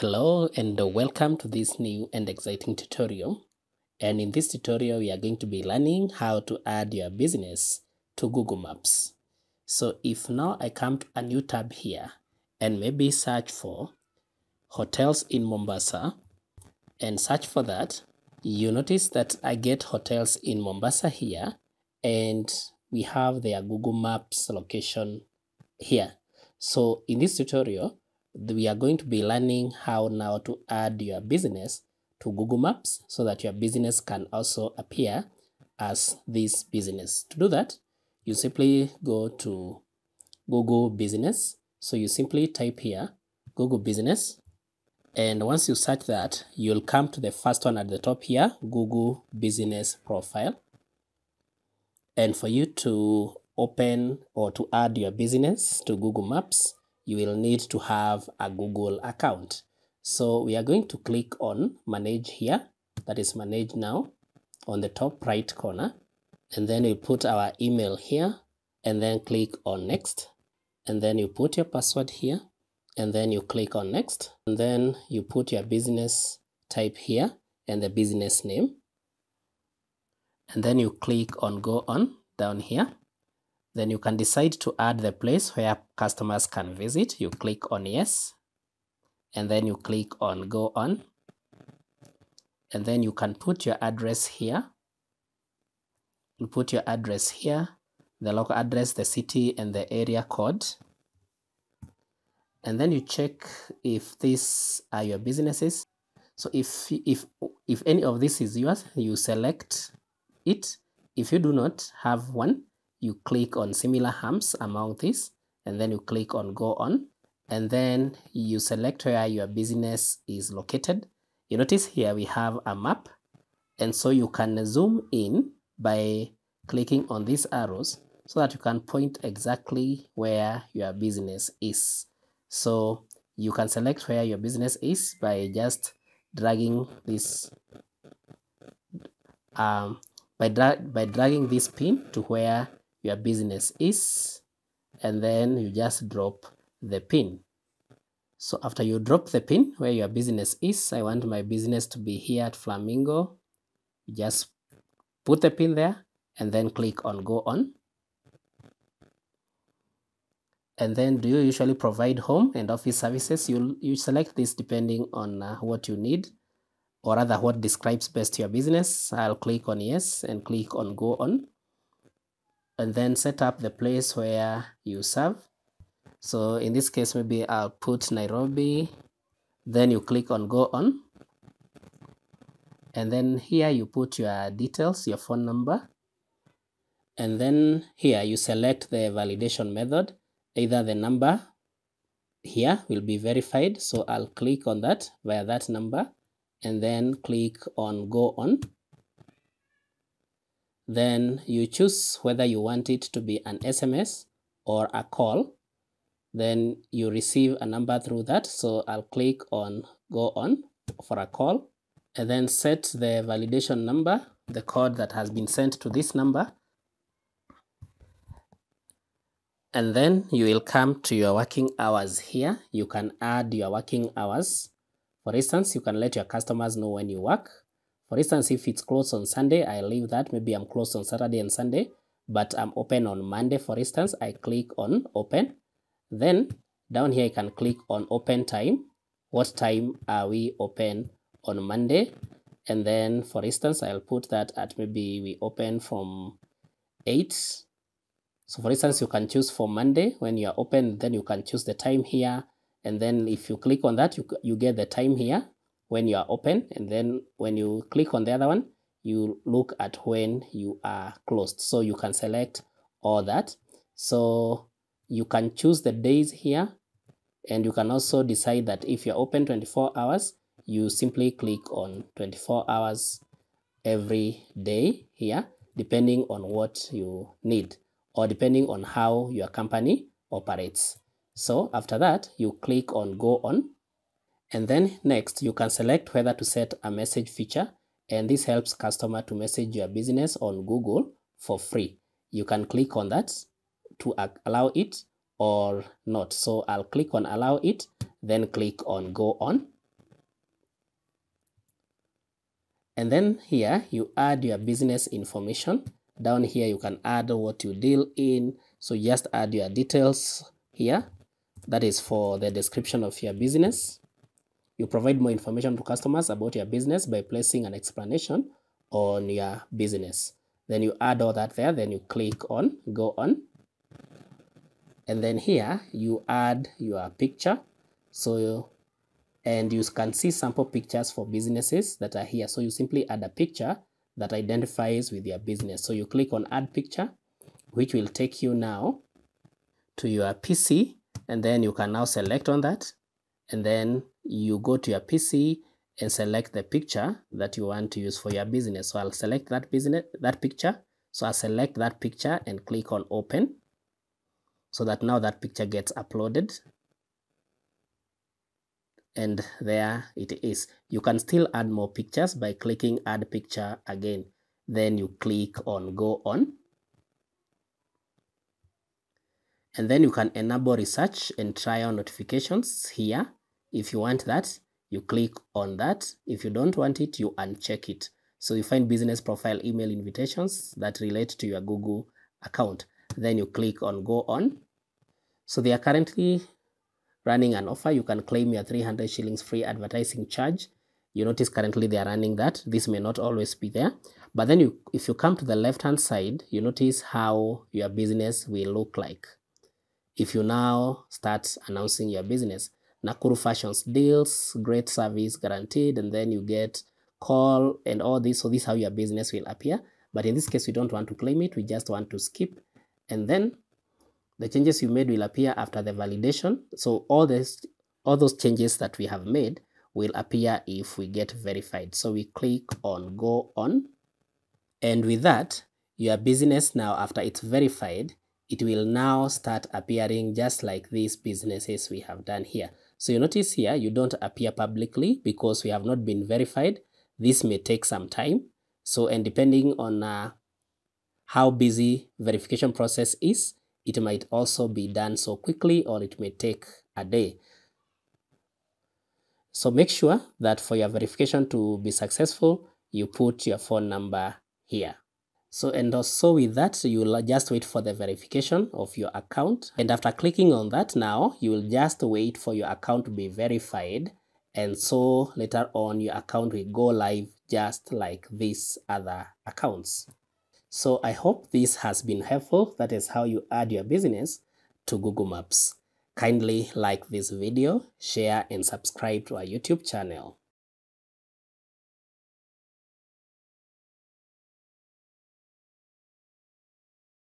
Hello and welcome to this new and exciting tutorial. And in this tutorial, we are going to be learning how to add your business to Google Maps. So if now I come to a new tab here and maybe search for hotels in Mombasa and search for that, you notice that I get hotels in Mombasa here and we have their Google Maps location here. So in this tutorial, we are going to be learning how now to add your business to Google Maps so that your business can also appear as this business. To do that, you simply go to Google Business. So you simply type here Google Business. And once you search that, you'll come to the first one at the top here, Google Business Profile. And for you to open or to add your business to Google Maps, you will need to have a Google account. So we are going to click on manage here, that is manage now on the top right corner. And then we put our email here and then click on next. And then you put your password here and then you click on next. And then you put your business type here and the business name. And then you click on go on down here. Then you can decide to add the place where customers can visit. You click on yes, and then you click on go on. And then you can put your address here. You put your address here, the local address, the city, and the area code. And then you check if these are your businesses. So if, if, if any of this is yours, you select it. If you do not have one, you click on similar hams among this and then you click on go on and then you select where your business is located you notice here we have a map and so you can zoom in by clicking on these arrows so that you can point exactly where your business is so you can select where your business is by just dragging this um, by, dra by dragging this pin to where your business is and then you just drop the pin. So after you drop the pin where your business is, I want my business to be here at Flamingo. You just put the pin there and then click on go on. And then do you usually provide home and office services? You, you select this depending on uh, what you need or rather what describes best your business. I'll click on yes and click on go on and then set up the place where you serve. So in this case, maybe I'll put Nairobi, then you click on go on. And then here you put your details, your phone number. And then here you select the validation method, either the number here will be verified. So I'll click on that via that number and then click on go on. Then you choose whether you want it to be an SMS or a call. Then you receive a number through that. So I'll click on go on for a call and then set the validation number, the code that has been sent to this number. And then you will come to your working hours here. You can add your working hours. For instance, you can let your customers know when you work. For instance, if it's closed on Sunday, I leave that. Maybe I'm closed on Saturday and Sunday, but I'm open on Monday, for instance. I click on open. Then down here, I can click on open time. What time are we open on Monday? And then, for instance, I'll put that at maybe we open from 8. So, for instance, you can choose for Monday when you are open, then you can choose the time here. And then if you click on that, you, you get the time here when you are open and then when you click on the other one you look at when you are closed so you can select all that so you can choose the days here and you can also decide that if you're open 24 hours you simply click on 24 hours every day here depending on what you need or depending on how your company operates so after that you click on go on and then next, you can select whether to set a message feature, and this helps customer to message your business on Google for free. You can click on that to allow it or not. So I'll click on allow it, then click on go on. And then here you add your business information. Down here you can add what you deal in. So just add your details here. That is for the description of your business. You provide more information to customers about your business by placing an explanation on your business. Then you add all that there, then you click on go on. And then here you add your picture. So and you can see sample pictures for businesses that are here. So you simply add a picture that identifies with your business. So you click on add picture, which will take you now to your PC. And then you can now select on that and then you go to your PC and select the picture that you want to use for your business. So I'll select that business, that picture. So I'll select that picture and click on open so that now that picture gets uploaded. And there it is. You can still add more pictures by clicking add picture again. Then you click on go on. And then you can enable research and try on notifications here if you want that, you click on that. If you don't want it, you uncheck it. So you find business profile email invitations that relate to your Google account. Then you click on go on. So they are currently running an offer. You can claim your 300 shillings free advertising charge. You notice currently they are running that. This may not always be there. But then you, if you come to the left-hand side, you notice how your business will look like. If you now start announcing your business, Nakuru Fashions deals, great service guaranteed, and then you get call and all this. So this is how your business will appear. But in this case, we don't want to claim it. We just want to skip. And then the changes you made will appear after the validation. So all this, all those changes that we have made will appear if we get verified. So we click on go on. And with that, your business now, after it's verified, it will now start appearing just like these businesses we have done here. So you notice here, you don't appear publicly because we have not been verified. This may take some time. So, and depending on uh, how busy verification process is, it might also be done so quickly or it may take a day. So make sure that for your verification to be successful, you put your phone number here. So, and also with that, you'll just wait for the verification of your account. And after clicking on that now, you will just wait for your account to be verified. And so later on, your account will go live just like these other accounts. So I hope this has been helpful. That is how you add your business to Google Maps. Kindly like this video, share and subscribe to our YouTube channel.